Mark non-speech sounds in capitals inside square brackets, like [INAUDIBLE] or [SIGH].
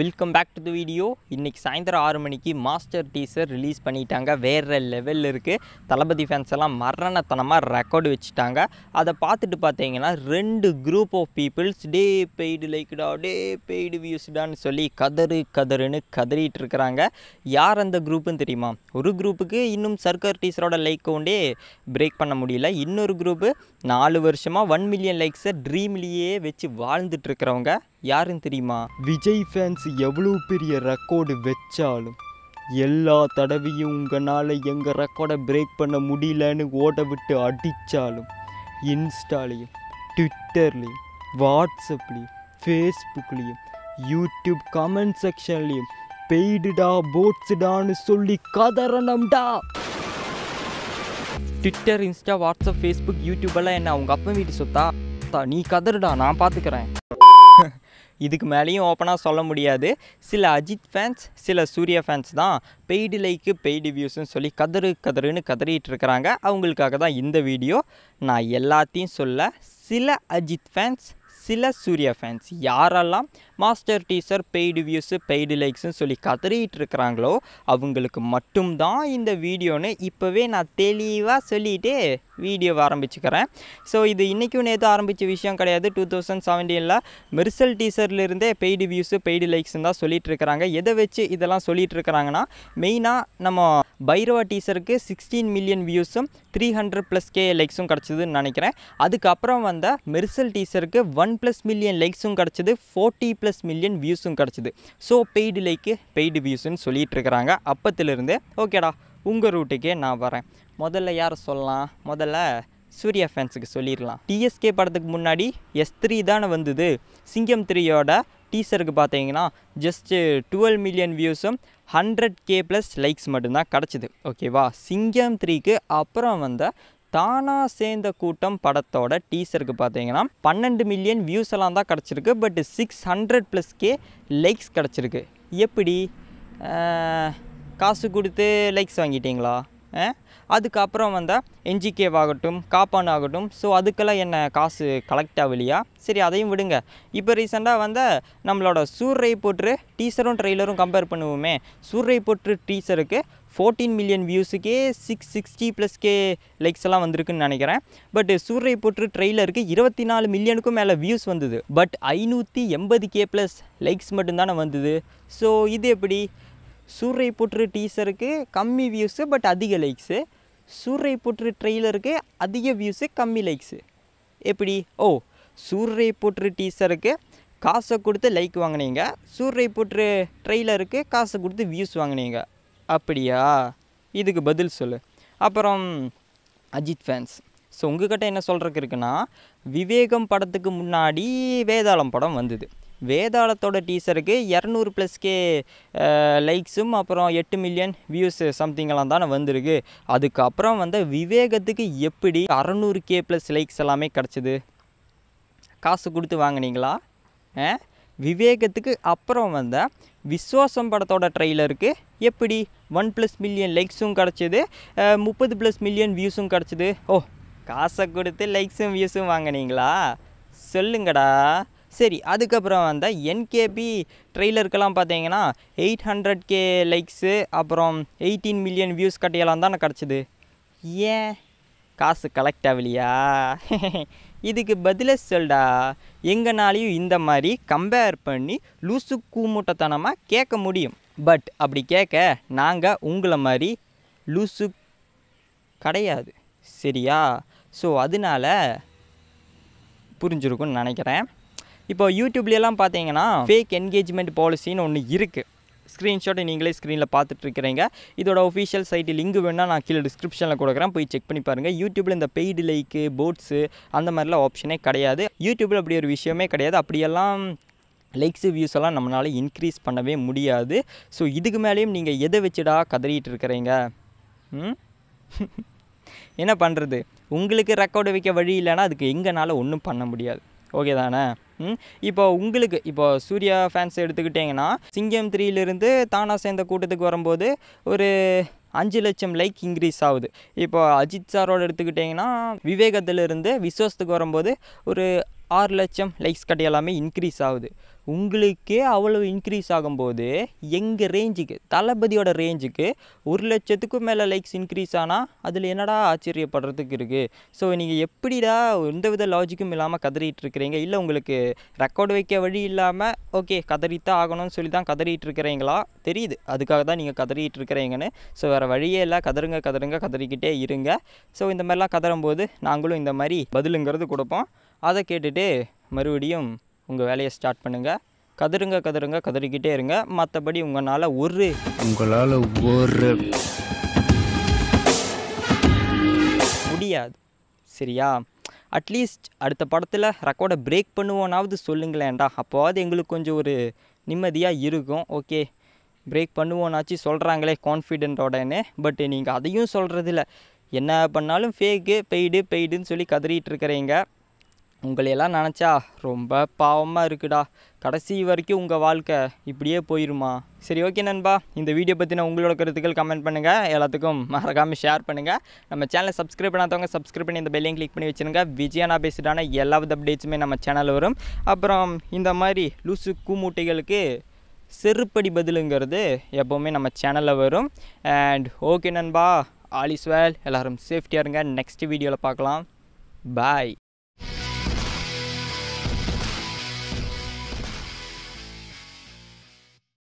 welcome back to the video இன்றைக்கி சாயந்தரம் ஆறு மணிக்கு மாஸ்டர் டீசர் ரிலீஸ் பண்ணிட்டாங்க வேறு லெவலில் இருக்குது தளபதி ஃபேன்ஸ் எல்லாம் மரணத்தனமாக ரெக்கார்டு வச்சுட்டாங்க அதை பார்த்துட்டு பார்த்தீங்கன்னா ரெண்டு குரூப் ஆஃப் பீப்புள்ஸ் டே பெய்டு லைக்டா டே பெய்டு வியூஸ்டான்னு சொல்லி கதறு கதறுன்னு கதறிட்டு இருக்கிறாங்க யார் அந்த குரூப்புன்னு தெரியுமா ஒரு குரூப்புக்கு இன்னும் சர்க்கர் டீசரோட லைக் கொண்டே பிரேக் பண்ண முடியல இன்னொரு குரூப்பு நாலு வருஷமாக ஒன் மில்லியன் லைக்ஸை ட்ரீம்லேயே வச்சு வாழ்ந்துட்டு இருக்கிறவங்க யாருன்னு தெரியுமா விஜய் ஃபேன்ஸ் எவ்வளோ பெரிய ரெக்கார்டு வச்சாலும் எல்லா தடவையும் உங்களால் எங்கள் ரெக்கார்டை பிரேக் பண்ண முடியலன்னு ஓட விட்டு அடித்தாலும் இன்ஸ்டாலேயும் ட்விட்டர்லேயும் வாட்ஸ்அப்லேயும் ஃபேஸ்புக்லேயும் யூடியூப் கமெண்ட் செக்ஷன்லேயும் பெய்டுடா போட்ஸுடான்னு சொல்லி கதறணும்டா ட்விட்டர் இன்ஸ்டா வாட்ஸ்அப் ஃபேஸ்புக் எல்லாம் என்ன அவங்க அப்பா வீட்டு சொத்தா நீ கதறுடா நான் பார்த்துக்கிறேன் இதுக்கு மேலேயும் ஓப்பனாக சொல்ல முடியாது சில அஜித் ஃபேன்ஸ் சில சூர்யா ஃபேன்ஸ் தான் பெய்டு லைக்கு பெய்டு வியூஸ்ன்னு சொல்லி கதறு கதறுன்னு கதறிட்டு இருக்கிறாங்க அவங்களுக்காக தான் இந்த வீடியோ நான் எல்லாத்தையும் சொல்ல சில அஜித் ஃபேன்ஸ் சில சூர்யா ஃபேன்ஸ் யாரெல்லாம் master teacher paid views paid லைக்ஸ்னு சொல்லி கதறிட்டு இருக்கிறாங்களோ அவங்களுக்கு மட்டும்தான் இந்த வீடியோன்னு இப்போவே நான் தெளிவாக சொல்லிட்டு வீடியோவை ஆரம்பிச்சுக்கிறேன் ஸோ இது இன்றைக்கும் நேற்று ஆரம்பித்த விஷயம் கிடையாது டூ தௌசண்ட் செவன்டீனில் மெர்சல் டீசர்லேருந்தே பெய்டு வியூஸு பெய்டு லைக்ஸ்ன்னு தான் சொல்லிட்டு இருக்கிறாங்க எதை வச்சு இதெல்லாம் சொல்லிட்டு இருக்கிறாங்கன்னா மெயினாக நம்ம பைரவா டீசருக்கு சிக்ஸ்டீன் மில்லியன் வியூஸும் த்ரீ ஹண்ட்ரட் ப்ளஸ் கே லைக்ஸும் கிடச்சிதுன்னு நினைக்கிறேன் அதுக்கப்புறம் வந்த மெர்சல் டீசருக்கு ஒன் ப்ளஸ் மில்லியன் லைக்ஸும் கிடச்சிது ஃபோர்ட்டி ப்ளஸ் ப்ளஸ் மில்லியன் வியூஸும் கிடச்சிது ஸோ பெய்டு லைக்கு பெய்டு வியூஸுன்னு சொல்லிகிட்டு இருக்கிறாங்க ஓகேடா உங்கள் ரூட்டுக்கே நான் வரேன் முதல்ல யார் சொல்லலாம் முதல்ல சூர்யா ஃபேன்ஸுக்கு சொல்லிடலாம் டிஎஸ்கே படத்துக்கு முன்னாடி எஸ் த்ரீ தானே வந்தது சிங்கம் த்ரீயோட டீசருக்கு பார்த்தீங்கன்னா ஜஸ்ட்டு டுவெல் மில்லியன் வியூஸும் ஹண்ட்ரட் கே ப்ளஸ் லைக்ஸ் மட்டும்தான் கிடச்சிது ஓகேவா சிங்கம் த்ரீக்கு அப்புறம் வந்த தானா சேர்ந்த கூட்டம் படத்தோட டீசருக்கு பார்த்தீங்கன்னா பன்னெண்டு மில்லியன் வியூஸ் எல்லாம் தான் கிடச்சிருக்கு பட் சிக்ஸ் ஹண்ட்ரட் ப்ளஸ்க்கே லைக்ஸ் கிடச்சிருக்கு எப்படி காசு கொடுத்து லைக்ஸ் வாங்கிட்டீங்களா அதுக்கப்புறம் வந்தால் என்ஜிகேவ் ஆகட்டும் காப்பான் ஆகட்டும் ஸோ அதுக்கெல்லாம் என்ன காசு கலெக்ட் ஆகலையா சரி அதையும் விடுங்க இப்போ ரீசெண்டாக வந்த நம்மளோட சூர்ரை போட்டு டீசரும் ட்ரெய்லரும் கம்பேர் பண்ணுவோமே சூர்ரை போட்டு டீசருக்கு ஃபோர்டீன் மில்லியன் வியூஸுக்கே six sixty plus K likes எல்லாம் வந்திருக்குன்னு நினைக்கிறேன் பட் சூரை போற்று ட்ரெய்லருக்கு இருபத்தி நாலு மில்லியனுக்கும் மேலே வியூஸ் வந்தது பட் ஐநூற்றி எண்பது கே ப்ளஸ் லைக்ஸ் மட்டும்தானே வந்தது ஸோ இது எப்படி சூரை போற்று டீசருக்கு கம்மி வியூஸு பட் அதிக லைக்ஸு சூரை போற்று ட்ரெய்லருக்கு அதிக வியூஸு கம்மி லைக்ஸு எப்படி ஓ சூரை போற்று டீசருக்கு காசை கொடுத்து லைக் வாங்கினீங்க சூரை போற்று ட்ரெய்லருக்கு காசை கொடுத்து வியூஸ் வாங்கினீங்க அப்படியா இதுக்கு பதில் சொல்லு அப்புறம் அஜித் ஃபேன்ஸ் ஸோ உங்ககிட்ட என்ன சொல்கிறதுக்கு இருக்குன்னா விவேகம் படத்துக்கு முன்னாடி வேதாளம் படம் வந்தது வேதாளத்தோட டீசருக்கு இரநூறு ப்ளஸ்கே லைக்ஸும் அப்புறம் எட்டு மில்லியன் வியூஸ் சம்திங்கெல்லாம் தானே வந்திருக்கு அதுக்கப்புறம் வந்த விவேகத்துக்கு எப்படி அறநூறு கே ப்ளஸ் லைக்ஸ் எல்லாமே கிடச்சிது காசு கொடுத்து வாங்கினீங்களா விவேகத்துக்கு அப்புறம் வந்த விஸ்வாசம் படத்தோட ட்ரெய்லருக்கு எப்படி ஒன் ப்ளஸ் மில்லியன் லைக்ஸும் கிடச்சிது முப்பது ப்ளஸ் மில்லியன் வியூஸும் கிடச்சிது ஓ காசை கொடுத்து லைக்ஸும் வியூஸும் வாங்கினீங்களா சொல்லுங்கடா சரி அதுக்கப்புறம் வந்த என்கேபி ட்ரெய்லருக்கெல்லாம் பார்த்தீங்கன்னா எயிட் ஹண்ட்ரட் கே லைக்ஸு அப்புறம் எயிட்டீன் மில்லியன் வியூஸ் கட்டையெல்லாம் தானே கிடச்சிது ஏன் காசு கலெக்ட் ஆகலையா [LAUGHS] இதுக்கு பதிலாக சொல்டா எங்கனாலையும் இந்த மாதிரி கம்பேர் பண்ணி லூசு கூமுட்டத்தனமாக கேட்க முடியும் பட் அப்படி கேட்க நாங்கள் உங்களை மாதிரி லூசு கிடையாது சரியா ஸோ அதனால் புரிஞ்சிருக்கும்னு நினைக்கிறேன் இப்போ யூடியூப்லலாம் பார்த்தீங்கன்னா ஃபேக் என்கேஜ்மெண்ட் பாலிசின்னு ஒன்று இருக்குது ஸ்க்ரீன்ஷாட்டை நீங்களே ஸ்க்ரீனில் பார்த்துட்டு இருக்கிறீங்க இதோட ஒஃபிஷியல் சைட்டு லிங்க் வேணால் நான் கீழே டிஸ்கிரிப்ஷனில் கொடுக்குறேன் போய் செக் பண்ணி பாருங்கள் யூடியூப்பில் இந்த பெய்டு லைக்கு போட்ஸு அந்த மாதிரிலாம் ஆப்ஷனே கிடையாது யூடியூப்பில் அப்படி ஒரு விஷயமே கிடையாது அப்படியெல்லாம் லைக்ஸு வியூஸ் எல்லாம் நம்மளால் இன்க்ரீஸ் பண்ணவே முடியாது ஸோ இதுக்கு மேலேயும் நீங்கள் எதை வச்சுடா கதறிட்டு இருக்கிறீங்க [LAUGHS] என்ன பண்ணுறது உங்களுக்கு ரெக்கார்டு வைக்க வழி இல்லைன்னா அதுக்கு எங்களால் ஒன்றும் பண்ண முடியாது ஓகே தானே இப்போ உங்களுக்கு இப்போ சூர்யா ஃபேன்ஸ் எடுத்துக்கிட்டிங்கன்னா சிங்கம் த்ரீலேருந்து தானா சேர்ந்த கூட்டத்துக்கு வரும்போது ஒரு அஞ்சு லட்சம் லைக் இன்க்ரீஸ் ஆகுது இப்போ அஜித் சாரோட எடுத்துக்கிட்டிங்கன்னா விவேகத்திலிருந்து விஸ்வஸ்துக்கு வரும்போது ஒரு ஆறு லட்சம் லைக்ஸ் கட்ட எல்லாமே இன்க்ரீஸ் ஆகுது உங்களுக்கே அவ்வளோ இன்க்ரீஸ் ஆகும்போது எங்கள் ரேஞ்சுக்கு தளபதியோட ரேஞ்சுக்கு ஒரு லட்சத்துக்கும் மேலே லைக்ஸ் இன்க்ரீஸ் ஆனால் அதில் என்னடா ஆச்சரியப்படுறதுக்கு இருக்குது ஸோ நீங்கள் எப்படிடா எந்த வித லாஜிக்கும் இல்லாமல் கதறிட்டு இருக்கிறீங்க இல்லை உங்களுக்கு ரெக்கார்டு வைக்க வழி இல்லாமல் ஓகே கதறித்தான் ஆகணும்னு சொல்லி தான் கதறிட்டு இருக்கிறீங்களா தெரியுது அதுக்காக தான் நீங்கள் கதறிட்டு இருக்கிறீங்கன்னு ஸோ வேறு வழியே இல்லை கதருங்க கதருங்க கதறிக்கிட்டே இருங்க ஸோ இந்த மாதிரிலாம் கதறும்போது நாங்களும் இந்த மாதிரி பதிலுங்கிறது கொடுப்போம் அதை கேட்டுட்டு மறுபடியும் உங்கள் வேலையை ஸ்டார்ட் பண்ணுங்கள் கதறுங்க கதறுங்க கதறிக்கிட்டே இருங்க மற்றபடி உங்களால் ஒரு உங்களால் ஒரு முடியாது சரியா அட்லீஸ்ட் அடுத்த படத்தில் ரெக்கார்டை பிரேக் பண்ணுவோனாவது சொல்லுங்களேன்டா அப்போது எங்களுக்கு கொஞ்சம் ஒரு நிம்மதியாக இருக்கும் ஓகே பிரேக் பண்ணுவோனாச்சு சொல்கிறாங்களே கான்ஃபிடென்ட்டோடனே பட் நீங்கள் அதையும் சொல்கிறதில்ல என்ன பண்ணாலும் ஃபேக்கு பெய்டு பெய்டுன்னு சொல்லி கதறிட்டு இருக்கிறீங்க உங்களையெல்லாம் நினச்சா ரொம்ப பாவமாக இருக்குடா கடைசி வரைக்கும் உங்கள் வாழ்க்கை இப்படியே போயிருமா சரி ஓகே நண்பா இந்த வீடியோ பற்றின உங்களோட கருத்துக்கள் கமெண்ட் பண்ணுங்கள் எல்லாத்துக்கும் மறக்காமல் ஷேர் பண்ணுங்கள் நம்ம சேனலை சப்ஸ்கிரைப் பண்ணாதவங்க சப்ஸ்கிரைப் பண்ணி இந்த பெல்லையும் கிளிக் பண்ணி வச்சுருங்க விஜயானா பேசிட்டான எல்லா அப்டேட்ஸுமே நம்ம சேனலில் வரும் அப்புறம் இந்த மாதிரி லூசு கூமூட்டைகளுக்கு செருப்படி பதிலுங்கிறது எப்போவுமே நம்ம சேனலில் வரும் அண்ட் ஓகே நண்பா ஆல் இஸ் எல்லோரும் சேஃப்டியாக இருங்க நெக்ஸ்ட் வீடியோவில் பார்க்கலாம் பாய்